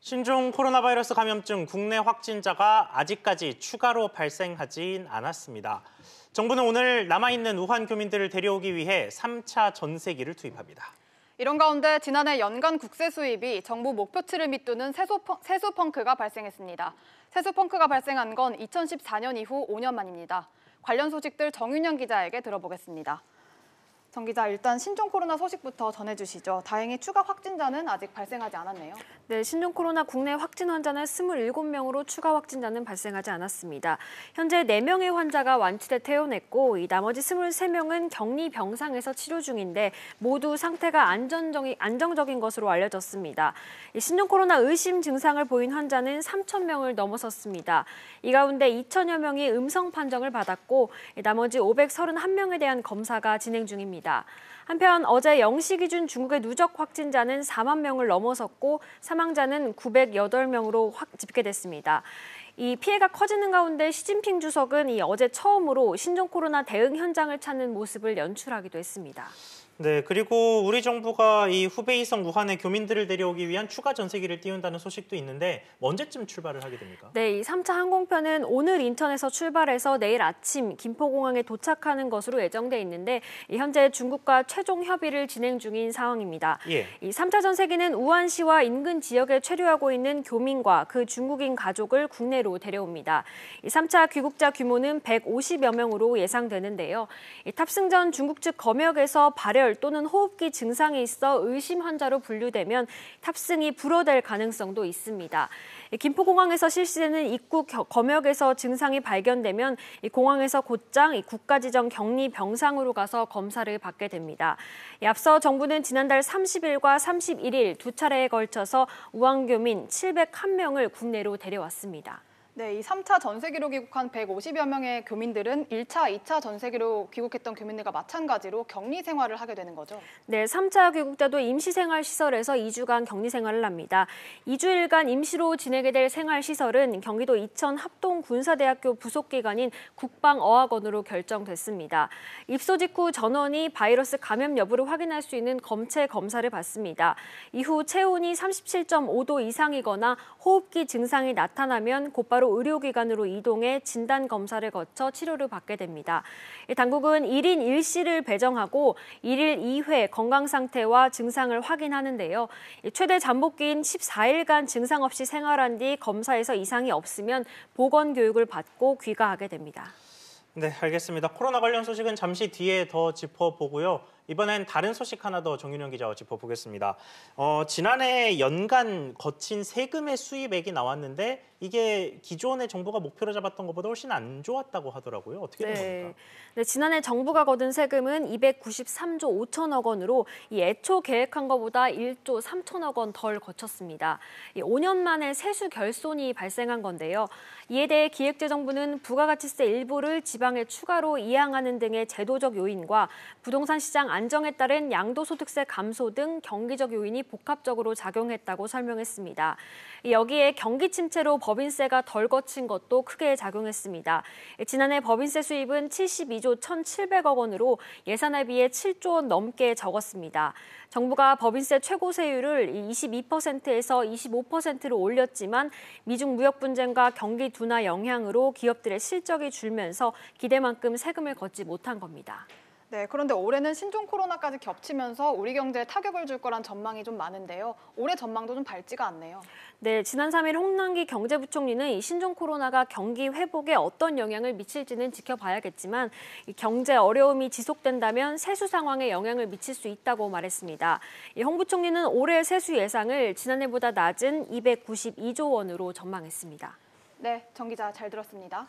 신종 코로나 바이러스 감염증 국내 확진자가 아직까지 추가로 발생하진 않았습니다. 정부는 오늘 남아있는 우한 교민들을 데려오기 위해 3차 전세기를 투입합니다. 이런 가운데 지난해 연간 국세 수입이 정부 목표치를 밑도는 세수, 세수 펑크가 발생했습니다. 세수 펑크가 발생한 건 2014년 이후 5년 만입니다. 관련 소식들 정윤영 기자에게 들어보겠습니다. 정 기자, 일단 신종 코로나 소식부터 전해주시죠. 다행히 추가 확진자는 아직 발생하지 않았네요. 네, 신종 코로나 국내 확진 환자는 27명으로 추가 확진자는 발생하지 않았습니다. 현재 4명의 환자가 완치돼 퇴원했고 이 나머지 23명은 격리 병상에서 치료 중인데 모두 상태가 안정적인, 안정적인 것으로 알려졌습니다. 신종 코로나 의심 증상을 보인 환자는 3,000명을 넘어섰습니다. 이 가운데 2,000여 명이 음성 판정을 받았고 나머지 531명에 대한 검사가 진행 중입니다. 있습니다. 한편 어제 0시 기준 중국의 누적 확진자는 4만 명을 넘어섰고 사망자는 908명으로 확 집계됐습니다. 이 피해가 커지는 가운데 시진핑 주석은 이 어제 처음으로 신종 코로나 대응 현장을 찾는 모습을 연출하기도 했습니다. 네, 그리고 우리 정부가 이 후베이성 우한의 교민들을 데려오기 위한 추가 전세기를 띄운다는 소식도 있는데 언제쯤 출발을 하게 됩니까? 네, 이 3차 항공편은 오늘 인천에서 출발해서 내일 아침 김포공항에 도착하는 것으로 예정돼 있는데 현재 중국과 최종 협의를 진행 중인 상황입니다. 예. 이 3차 전세기는 우한시와 인근 지역에 체류하고 있는 교민과 그 중국인 가족을 국내로 데려옵니다. 이 3차 귀국자 규모는 150여 명으로 예상되는데요. 탑승 전 중국 측 검역에서 발열 뇌출 또는 호흡기 증상이 있어 의심 환자로 분류되면 탑승이 불허될 가능성도 있습니다. 김포공항에서 실시되는 입국 검역에서 증상이 발견되면 공항에서 곧장 국가지정 격리 병상으로 가서 검사를 받게 됩니다. 앞서 정부는 지난달 30일과 31일 두 차례에 걸쳐서 우한교민 701명을 국내로 데려왔습니다. 네, 이 3차 전세기로 귀국한 150여 명의 교민들은 1차, 2차 전세기로 귀국했던 교민들과 마찬가지로 격리 생활을 하게 되는 거죠. 네, 3차 귀국자도 임시생활시설에서 2주간 격리 생활을 합니다. 2주일간 임시로 지내게 될 생활시설은 경기도 이천 합동군사대학교 부속기관인 국방어학원으로 결정됐습니다. 입소 직후 전원이 바이러스 감염 여부를 확인할 수 있는 검체 검사를 받습니다. 이후 체온이 37.5도 이상이거나 호흡기 증상이 나타나면 곧바로 의료기관으로 이동해 진단 검사를 거쳐 치료를 받게 됩니다. 당국은 1인 1씨를 배정하고 1일 2회 건강 상태와 증상을 확인하는데요. 최대 잠복기인 14일간 증상 없이 생활한 뒤 검사에서 이상이 없으면 보건 교육을 받고 귀가하게 됩니다. 네, 알겠습니다. 코로나 관련 소식은 잠시 뒤에 더 짚어보고요. 이번엔 다른 소식 하나 더 정윤영 기자와 짚어보겠습니다. 어, 지난해 연간 거친 세금의 수입액이 나왔는데 이게 기존의 정부가 목표로 잡았던 것보다 훨씬 안 좋았다고 하더라고요. 어떻게 된 네. 겁니까? 네, 지난해 정부가 거둔 세금은 293조 5천억 원으로 이 애초 계획한 것보다 1조 3천억 원 덜 거쳤습니다. 5년 만에 세수 결손이 발생한 건데요. 이에 대해 기획재정부는 부가가치세 일부를 지방 건강에 추가로 이양하는 등의 제도적 요인과 부동산 시장 안정에 따른 양도소득세 감소 등 경기적 요인이 복합적으로 작용했다고 설명했습니다. 여기에 경기 침체로 법인세가 덜 거친 것도 크게 작용했습니다. 지난해 법인세 수입은 72조 1,700억 원으로 예산에 비해 7조 원 넘게 적었습니다. 정부가 법인세 최고 세율을 22%에서 25%로 올렸지만 미중 무역 분쟁과 경기 둔화 영향으로 기업들의 실적이 줄면서 기대만큼 세금을 걷지 못한 겁니다. 네, 그런데 올해는 신종 코로나까지 겹치면서 우리 경제에 타격을 줄 거란 전망이 좀 많은데요. 올해 전망도 좀 밝지가 않네요. 네, 지난 3일 홍남기 경제부총리는 이 신종 코로나가 경기 회복에 어떤 영향을 미칠지는 지켜봐야겠지만 경제 어려움이 지속된다면 세수 상황에 영향을 미칠 수 있다고 말했습니다. 홍 부총리는 올해 세수 예상을 지난해보다 낮은 292조 원으로 전망했습니다. 네, 정 기자 잘 들었습니다.